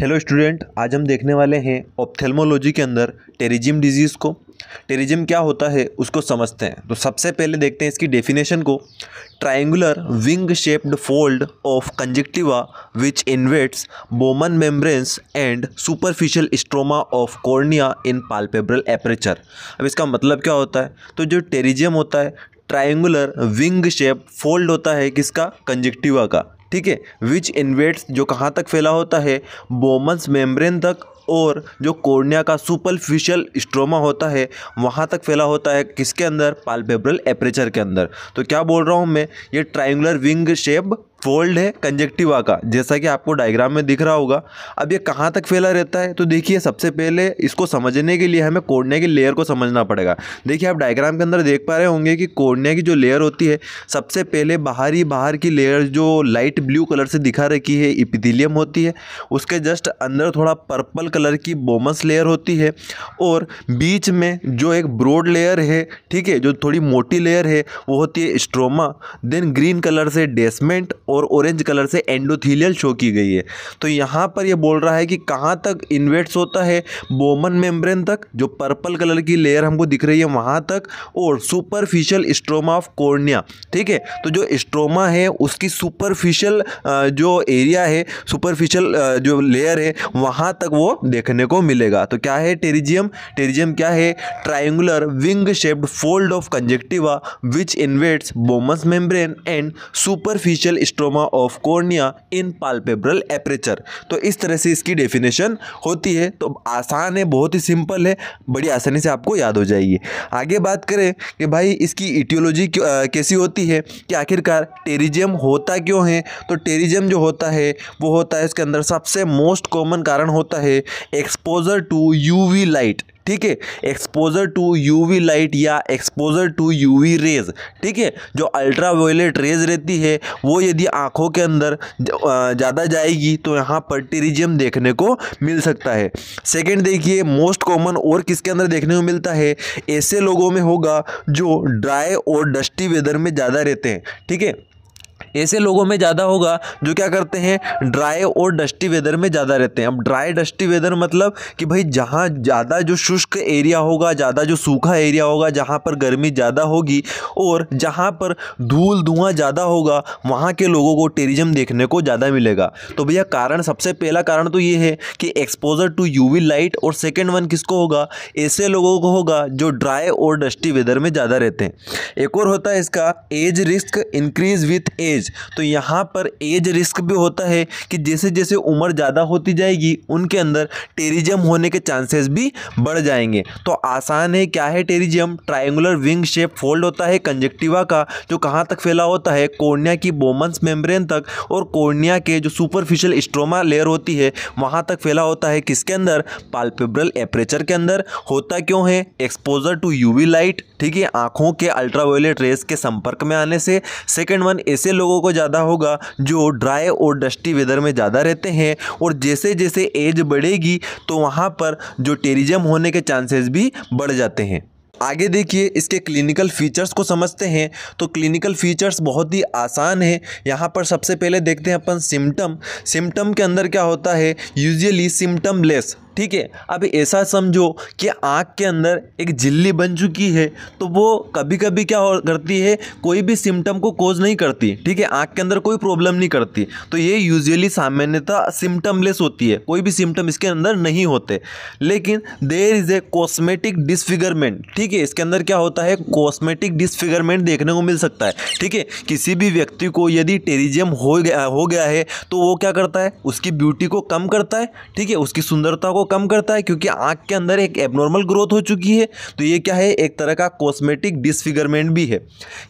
hello student आज हम देखने वाले हैं ऑप्थेलमोलॉजी के अंदर टेरिजिम डिजीज़ को टेरिजिम क्या होता है उसको समझते हैं तो सबसे पहले देखते हैं इसकी डेफिनेशन को triangular wing shaped fold of conjunctiva which invades Bowman membranes and superficial stroma of cornea in palpebral aperture अब इसका मतलब क्या होता है तो जो टेरिजियम होता है ट्राइंगुलर विंग शेप फोल्ड होता है किसका कंजक्टिवा का ठीक है विच इन्वेट्स जो कहाँ तक फैला होता है बोमन्स मेम्ब्रेन तक और जो कोर्निया का सुपरफिशियल स्ट्रोमा होता है वहाँ तक फैला होता है किसके अंदर पालपेब्रल एपरेचर के अंदर तो क्या बोल रहा हूँ मैं ये ट्राइंगुलर विंग शेप फोल्ड है कंजेक्टिवा का जैसा कि आपको डायग्राम में दिख रहा होगा अब ये कहाँ तक फैला रहता है तो देखिए सबसे पहले इसको समझने के लिए हमें कोडने की लेयर को समझना पड़ेगा देखिए आप डायग्राम के अंदर देख पा रहे होंगे कि कोडने की जो लेयर होती है सबसे पहले बाहरी बाहर की लेयर जो लाइट ब्लू कलर से दिखा रखी है इपिथिलियम होती है उसके जस्ट अंदर थोड़ा पर्पल कलर की बोमस लेयर होती है और बीच में जो एक ब्रॉड लेयर है ठीक है जो थोड़ी मोटी लेयर है वो होती है स्ट्रोमा देन ग्रीन कलर से डेसमेंट और ऑरेंज कलर से एंडोथीलियल शो की गई है तो यहाँ पर यह बोल रहा है कि कहाँ तक इन्वेट्स होता है बोमन मेम्ब्रेन तक जो पर्पल कलर की लेयर हमको दिख रही है वहाँ तक और सुपरफिशियल स्ट्रोमा ऑफ कॉर्निया ठीक है तो जो स्ट्रोमा है उसकी सुपरफिशियल जो एरिया है सुपरफिशियल जो लेयर है वहाँ तक वो देखने को मिलेगा तो क्या है टेरिजियम टेरिजियम क्या है triangular wing shaped fold of conjunctiva which invades Bowman's membrane and superficial stroma of cornea in palpebral aperture तो इस तरह से इसकी डेफिनेशन होती है तो आसान है बहुत ही सिंपल है बड़ी आसानी से आपको याद हो जाएगी आगे बात करें कि भाई इसकी इटियोलॉजी कैसी होती है कि आखिरकार टेरिजियम होता क्यों है तो टेरिजियम जो होता है वो होता है इसके अंदर सबसे मोस्ट कॉमन कारण होता है एक्सपोजर टू यू लाइट ठीक है एक्सपोजर टू यूवी लाइट या एक्सपोजर टू यूवी रेज ठीक है जो अल्ट्रा वायलेट रेज रहती है वो यदि आँखों के अंदर ज़्यादा जाएगी तो यहाँ पर टेरिजियम देखने को मिल सकता है सेकेंड देखिए मोस्ट कॉमन और किसके अंदर देखने को मिलता है ऐसे लोगों में होगा जो ड्राई और डस्टी वेदर में ज़्यादा रहते हैं ठीक है ऐसे लोगों में ज़्यादा होगा जो क्या करते हैं ड्राई और डस्टी वेदर में ज़्यादा रहते हैं अब ड्राई डस्टी वेदर मतलब कि भाई जहाँ ज़्यादा जो शुष्क एरिया होगा ज़्यादा जो सूखा एरिया होगा जहाँ पर गर्मी ज़्यादा होगी और जहाँ पर धूल धुआँ ज़्यादा होगा वहाँ के लोगों को टेरिज्म देखने को ज़्यादा मिलेगा तो भैया कारण सबसे पहला कारण तो ये है कि एक्सपोजर टू यू लाइट और सेकेंड वन किसको होगा ऐसे लोगों को होगा जो ड्राई और डस्टी वेदर में ज़्यादा रहते हैं एक और होता है इसका age risk increase with age age तो यहाँ पर एज रिस्क भी होता है कि जैसे जैसे उम्र ज़्यादा होती जाएगी उनके अंदर टेरिजम होने के चांसेस भी बढ़ जाएंगे तो आसान है क्या है pterygium triangular wing shape fold होता है कंजेक्टिवा का जो कहाँ तक फैला होता है कोर्निया की बोमन्स मेम्ब्रेन तक और कोर्निया के जो सुपरफिशियल स्ट्रोमा लेयर होती है वहाँ तक फैला होता है किसके अंदर पाल्पेब्रल एपरेचर के अंदर होता क्यों है एक्सपोजर टू यूवी लाइट ठीक है आंखों के अल्ट्रावायलेट रेस के संपर्क में आने से सेकेंड वन ऐसे लोग लोगों को ज़्यादा होगा जो ड्राई और डस्टी वेदर में ज़्यादा रहते हैं और जैसे जैसे एज बढ़ेगी तो वहाँ पर जो टेरिज्म होने के चांसेस भी बढ़ जाते हैं आगे देखिए इसके क्लिनिकल फीचर्स को समझते हैं तो क्लिनिकल फीचर्स बहुत ही आसान है यहाँ पर सबसे पहले देखते हैं अपन सिम्टम सिम्टम के अंदर क्या होता है यूजुअली सिम्टम लेस ठीक है अब ऐसा समझो कि आँख के अंदर एक झिल्ली बन चुकी है तो वो कभी कभी क्या हो करती है कोई भी सिम्टम को कोज नहीं करती ठीक है आँख के अंदर कोई प्रॉब्लम नहीं करती तो ये यूजुअली सामान्यतः सिम्टमलेस होती है कोई भी सिम्टम इसके अंदर नहीं होते लेकिन there is a cosmetic disfigurement ठीक है इसके अंदर क्या होता है कॉस्मेटिक डिसफिगरमेंट देखने को मिल सकता है ठीक है किसी भी व्यक्ति को यदि टेरिजियम हो गया हो गया है तो वो क्या करता है उसकी ब्यूटी को कम करता है ठीक है उसकी सुंदरता को कम करता है क्योंकि आँख के अंदर एक एबनॉर्मल ग्रोथ हो चुकी है तो ये क्या है एक तरह का कॉस्मेटिक डिसफिगरमेंट भी है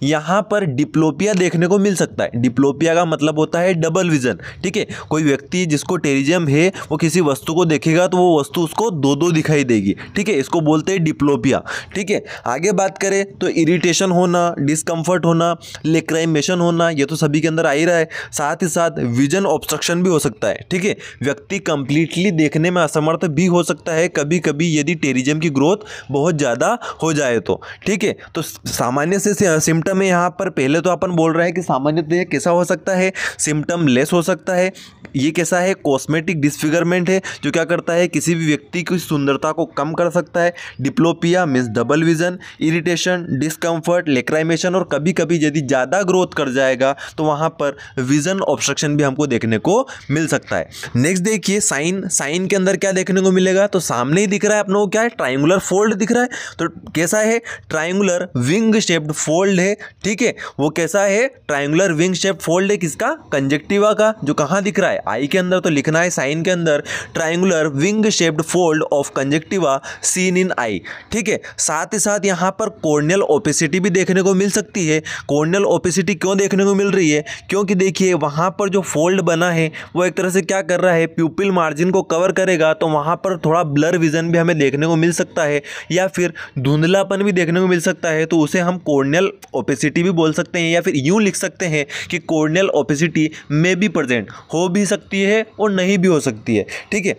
यहाँ पर डिप्लोपिया देखने को मिल सकता है डिप्लोपिया का मतलब होता है डबल विजन ठीक है कोई व्यक्ति जिसको टेरिजम है वो किसी वस्तु को देखेगा तो वो वस्तु उसको दो दो दिखाई देगी ठीक है इसको बोलते हैं डिप्लोपिया ठीक है आगे बात करें तो इरिटेशन होना डिसकंफर्ट होना लेक्राइमेशन होना ये तो सभी के अंदर आ ही रहा है साथ ही साथ विजन ऑब्स्ट्रक्शन भी हो सकता है ठीक है व्यक्ति कंप्लीटली देखने में असमर्थ भी हो सकता है कभी कभी यदि टेरिज्म की ग्रोथ बहुत ज़्यादा हो जाए तो ठीक है तो सामान्य से सिम्टम है यहाँ पर पहले तो अपन बोल रहे हैं कि सामान्य कैसा हो सकता है सिम्टम लेस हो सकता है ये कैसा है कॉस्मेटिक डिस्फिगरमेंट है जो क्या करता है किसी भी व्यक्ति की सुंदरता को कम कर सकता है diplopia means double vision irritation discomfort lacrimation और कभी कभी यदि ज़्यादा ग्रोथ कर जाएगा तो वहाँ पर विजन ऑब्स्ट्रक्शन भी हमको देखने को मिल सकता है नेक्स्ट देखिए साइन साइन के अंदर क्या देख देखने को मिलेगा तो सामने ही दिख रहा है अपने को क्या है ट्राइंगुलर फोल्ड दिख रहा है तो कैसा है ट्राइंगुलर विंग शेप्ड फोल्ड है ठीक है वो कैसा है ट्राइंगुलर विंग शेप फोल्ड है किसका कंजेक्टिवा का जो कहाँ दिख रहा है आई के अंदर तो लिखना है साइन के अंदर triangular wing shaped fold of conjunctiva seen in eye ठीक है साथ ही साथ यहाँ पर कोर्नियल ओपेसिटी भी देखने को मिल सकती है कोर्नियल ओपेसिटी क्यों देखने को मिल रही है क्योंकि देखिए वहाँ पर जो फोल्ड बना है वो एक तरह से क्या कर रहा है प्यूपिल मार्जिन को कवर करेगा तो वहाँ पर थोड़ा ब्लर विज़न भी हमें देखने को मिल सकता है या फिर धुंधलापन भी देखने को मिल सकता है तो उसे हम कोर्नियल ओपेसिटी भी बोल सकते हैं या फिर यूँ लिख सकते हैं कि कोर्नियल ओपेसिटी में भी प्रजेंट हो भी सकती है और नहीं भी हो सकती है ठीक है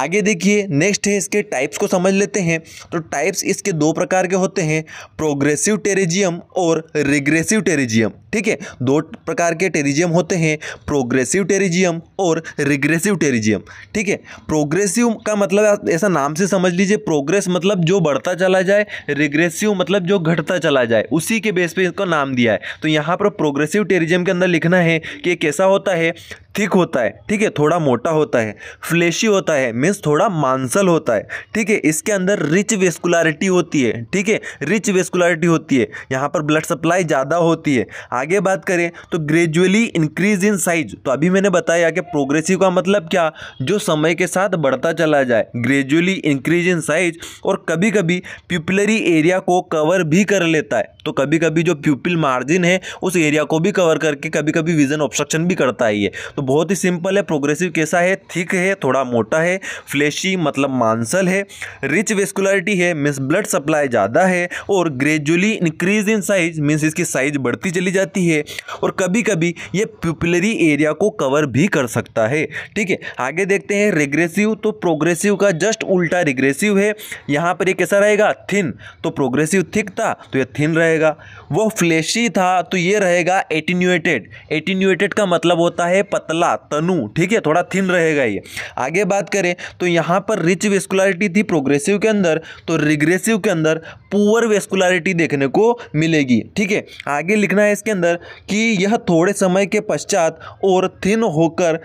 आगे देखिए नेक्स्ट है इसके टाइप्स को समझ लेते हैं तो टाइप्स इसके दो प्रकार के होते हैं प्रोग्रेसिव टेरिजियम और रिग्रेसिव टेरिजियम ठीक है दो प्रकार के टेरिजियम होते हैं प्रोग्रेसिव टेरिजियम और रिग्रेसिव टेरिजियम ठीक है प्रोग्रेसिव का मतलब ऐसा नाम से समझ लीजिए प्रोग्रेस मतलब जो बढ़ता चला जाए रिग्रेसिव मतलब जो घटता चला जाए उसी के बेस पे इसको नाम दिया है तो यहाँ पर प्रोग्रेसिव टेरिजियम के अंदर लिखना है कि कैसा होता है थिक होता है ठीक है थोड़ा मोटा होता है फ्लेशी होता है मीन्स थोड़ा मांसल होता है ठीक है इसके अंदर रिच वेस्कुलरिटी होती है ठीक है रिच वेस्कुलरिटी होती है यहाँ पर ब्लड सप्लाई ज़्यादा होती है आगे बात करें तो ग्रेजुअली इंक्रीज इन साइज तो अभी मैंने बताया कि प्रोग्रेसिव का मतलब क्या जो समय के साथ बढ़ता चला जाए ग्रेजुअली इंक्रीज इन साइज और कभी कभी प्यूपलरी एरिया को कवर भी कर लेता है तो कभी कभी जो प्यूपिल मार्जिन है उस एरिया को भी कवर करके कभी कभी विजन ऑब्स्ट्रक्शन भी करता है ये तो बहुत ही सिंपल है प्रोग्रेसिव कैसा है थिक है थोड़ा मोटा है फ्लेशी मतलब मांसल है रिच वेस्कुलरिटी है मीन्स ब्लड सप्लाई ज़्यादा है और gradually increase in size means इसकी साइज बढ़ती चली जाती है और कभी कभी ये प्यूपलरी एरिया को कवर भी कर सकता है ठीक है आगे देखते हैं रिग्रेसिव तो प्रोग्रेसिव का जस्ट उल्टा रिग्रेसिव है यहाँ पर ये कैसा रहेगा थिन तो प्रोग्रेसिव थिक था तो ये थिन रहेगा वो फ्लेशी था तो ये रहेगा एटीन्यूएटेड एटीन्यूएटेड का मतलब होता है पतला तनु ठीक है थोड़ा थिन रहेगा ये आगे बात करें तो यहाँ पर रिच वेस्कुलरिटी थी प्रोग्रेसिव के अंदर तो रिग्रेसिव के अंदर पुअर वेस्कुलरिटी देखने को मिलेगी ठीक है आगे लिखना है इसके अंदर कि यह थोड़े समय के पश्चात और थिन होकर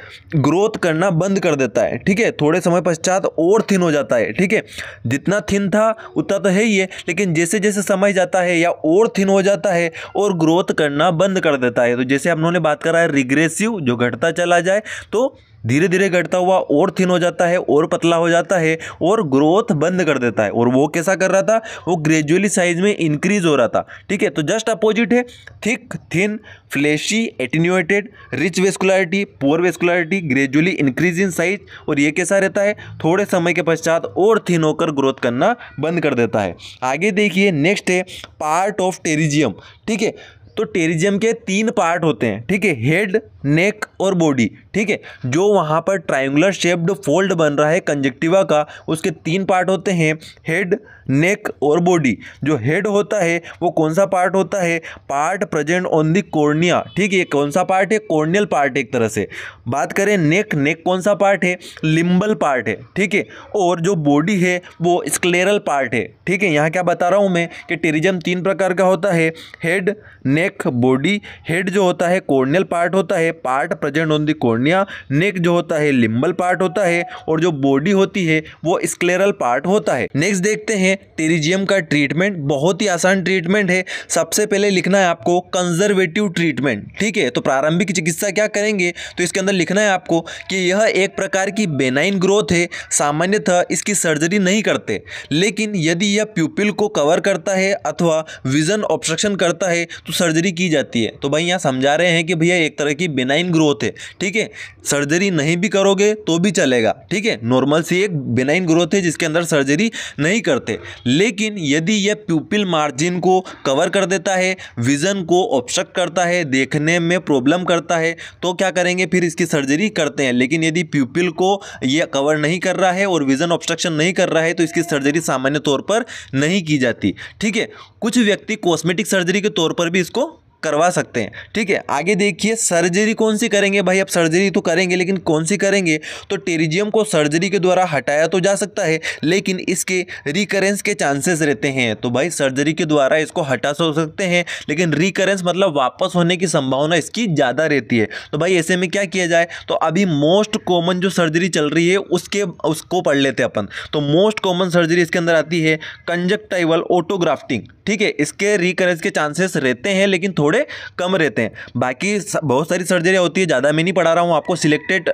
ग्रोथ करना बंद कर देता है ठीक है थोड़े समय पश्चात और थिन हो जाता है ठीक है जितना थिन था उतना तो है ही है लेकिन जैसे जैसे समय जाता है या और थिन हो जाता है और ग्रोथ करना बंद कर देता है तो जैसे हम लोगों ने बात करा है रिग्रेसिव जो घटता चला जाए तो धीरे धीरे घटता हुआ और थिन हो जाता है और पतला हो जाता है और ग्रोथ बंद कर देता है और वो कैसा कर रहा था वो ग्रेजुअली साइज में इंक्रीज हो रहा था ठीक है तो जस्ट अपोजिट है thick thin fleshy attenuated rich vascularity poor vascularity gradually increase in size और ये कैसा रहता है थोड़े समय के पश्चात और थिन होकर ग्रोथ करना बंद कर देता है आगे देखिए नेक्स्ट है पार्ट ऑफ टेरिजियम ठीक है तो टेरिजियम के तीन पार्ट होते हैं ठीक है हेड नेक और बॉडी ठीक है जो वहाँ पर ट्राइंगुलर शेप्ड फोल्ड बन रहा है कंजक्टिवा का उसके तीन पार्ट होते हैं हेड नेक और बॉडी जो हेड होता है वो कौन सा पार्ट होता है part present on the cornea ठीक है कौन सा पार्ट है कॉर्नियल पार्ट एक तरह से बात करें नेक नेक कौन सा पार्ट है लिम्बल पार्ट है ठीक है और जो बॉडी है वो स्क्लेरल पार्ट है ठीक है यहाँ क्या बता रहा हूँ मैं कि टेरिज्म तीन प्रकार का होता है हेड नेक बॉडी हेड जो होता है कॉर्नियल पार्ट होता है part present on the cornea cornea नेक जो होता है लिम्बल पार्ट होता है और जो बॉडी होती है वो स्क्लेरल पार्ट होता है नेक्स्ट देखते हैं टेरिजियम का ट्रीटमेंट बहुत ही आसान ट्रीटमेंट है सबसे पहले लिखना है आपको कंजर्वेटिव ट्रीटमेंट ठीक है तो प्रारंभिक चिकित्सा क्या करेंगे तो इसके अंदर लिखना है आपको कि यह एक प्रकार की बेनाइन ग्रोथ है सामान्यतः इसकी सर्जरी नहीं करते लेकिन यदि यह प्यूपिल को कवर करता है अथवा विजन ऑब्स्ट्रक्शन करता है तो सर्जरी की जाती है तो भाई यहाँ समझा रहे हैं कि भैया एक तरह की बेनाइन ग्रोथ है ठीक है सर्जरी नहीं भी करोगे तो भी चलेगा ठीक है नॉर्मल सी एक बेनाइन ग्रोथ है जिसके अंदर सर्जरी नहीं करते लेकिन यदि यह प्यूपिल मार्जिन को कवर कर देता है विज़न को ऑब्स्ट्रक्ट करता है देखने में प्रॉब्लम करता है तो क्या करेंगे फिर इसकी सर्जरी करते हैं लेकिन यदि प्यूपिल को यह कवर नहीं कर रहा है और विज़न ऑब्स्ट्रक्शन नहीं कर रहा है तो इसकी सर्जरी सामान्य तौर पर नहीं की जाती ठीक है कुछ व्यक्ति कॉस्मेटिक सर्जरी के तौर पर भी इसको करवा सकते हैं ठीक है आगे देखिए सर्जरी कौन सी करेंगे भाई आप सर्जरी तो करेंगे लेकिन कौन सी करेंगे तो टेरिजियम को सर्जरी के द्वारा हटाया तो जा सकता है लेकिन इसके रिकरेंस के चांसेस रहते हैं तो भाई सर्जरी के द्वारा इसको हटा सकते हैं लेकिन रिकरेंस मतलब वापस होने की संभावना इसकी ज़्यादा रहती है तो भाई ऐसे में क्या किया जाए तो अभी मोस्ट कॉमन जो सर्जरी चल रही है उसके उसको पढ़ लेते हैं अपन तो मोस्ट कॉमन सर्जरी इसके अंदर आती है कंजक्टाइवल ऑटोग्राफ्टिंग ठीक है इसके रिकरेंस के चांसेस रहते हैं लेकिन थोड़ा थोड़े कम रहते हैं बाकी बहुत सारी सर्जरियाँ होती है ज़्यादा मैं नहीं पढ़ा रहा हूँ आपको सिलेक्टेड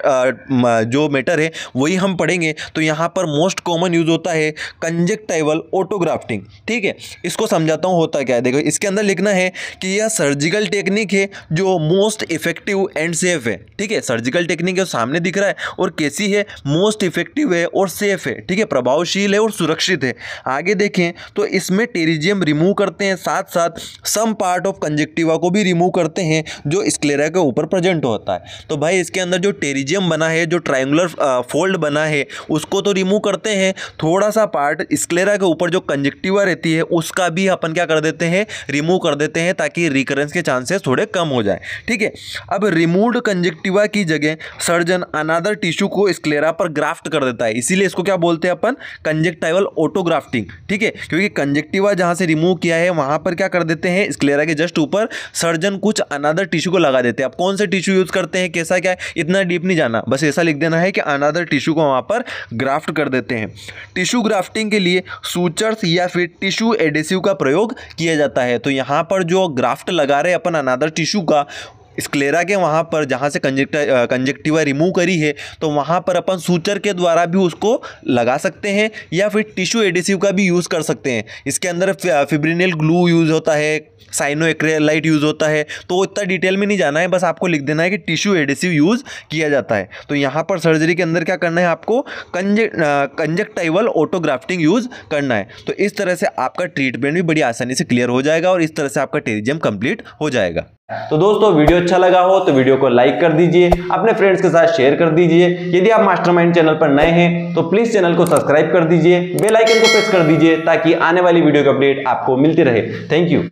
जो मैटर है वही हम पढ़ेंगे तो यहाँ पर मोस्ट कॉमन यूज़ होता है कंजेक्टाइवल ऑटोग्राफ्टिंग ठीक है इसको समझाता हूँ होता क्या है देखो इसके अंदर लिखना है कि यह सर्जिकल टेक्निक है जो मोस्ट इफेक्टिव एंड सेफ है ठीक है सर्जिकल टेक्निक जो सामने दिख रहा है और कैसी है मोस्ट इफेक्टिव है और सेफ है ठीक है प्रभावशील है और सुरक्षित है आगे देखें तो इसमें टेरिजियम रिमूव करते हैं साथ साथ some part of conjunctiva को भी रिमूव करते हैं जो स्क्लेरा के ऊपर प्रेजेंट होता है तो भाई इसके अंदर जो टेरिजियम बना है जो ट्राइंगुलर फोल्ड बना है उसको तो रिमूव करते हैं थोड़ा सा पार्ट स्क्लेरा के ऊपर जो कंजक्टिवा रहती है उसका भी अपन क्या कर देते हैं रिमूव कर देते हैं ताकि रिकरेंस के चांसेस थोड़े कम हो जाए ठीक है अब रिमूव कंजक्टिवा की जगह सर्जन अनादर टिश्यू को स्क्लेरा पर ग्राफ्ट कर देता है इसीलिए इसको क्या बोलते हैं अपन कंजेक्टाइवल ऑटोग्राफ्टिंग ठीक है क्योंकि कंजेक्टिवा जहाँ से रिमूव किया है वहाँ पर क्या कर देते हैं स्क्लेरा के जस्ट ऊपर सर्जन कुछ अनादर टिश्यू को लगा देते हैं आप कौन से टिश्यू यूज़ करते हैं कैसा क्या है इतना डीप नहीं जाना बस ऐसा लिख देना है कि अनादर टिश्यू को वहाँ पर ग्राफ्ट कर देते हैं टिश्यू ग्राफ्टिंग के लिए सूचर्स या फिर टिश्यू एडेसिव का प्रयोग किया जाता है तो यहाँ पर जो ग्राफ्ट लगा रहे अपन अनादर टिश्यू का स्क्लेरा के वहाँ पर जहाँ से कंजेक्टा कंजेक्टिवा रिमूव करी है तो वहाँ पर अपन सूचर के द्वारा भी उसको लगा सकते हैं या फिर टिश्यू एडिसिव का भी यूज़ कर सकते हैं इसके अंदर फिब्रिनल ग्लू यूज़ होता है साइनो एक्रेलाइट यूज़ होता है तो इतना डिटेल में नहीं जाना है बस आपको लिख देना है कि टिश्यू एडिसिव यूज़ किया जाता है तो यहाँ पर सर्जरी के अंदर क्या करना है आपको कंजे कंजेक्टाइवल ऑटोग्राफ्टिंग यूज़ करना है तो इस तरह से आपका ट्रीटमेंट भी बड़ी आसानी से क्लियर हो जाएगा और इस तरह से आपका टेरिजम कम्प्लीट हो जाएगा तो दोस्तों वीडियो अच्छा लगा हो तो वीडियो को लाइक कर दीजिए अपने फ्रेंड्स के साथ शेयर कर दीजिए यदि आप मास्टरमाइंड चैनल पर नए हैं तो प्लीज चैनल को सब्सक्राइब कर दीजिए बेल आइकन को प्रेस कर दीजिए ताकि आने वाली वीडियो की अपडेट आपको मिलती रहे थैंक यू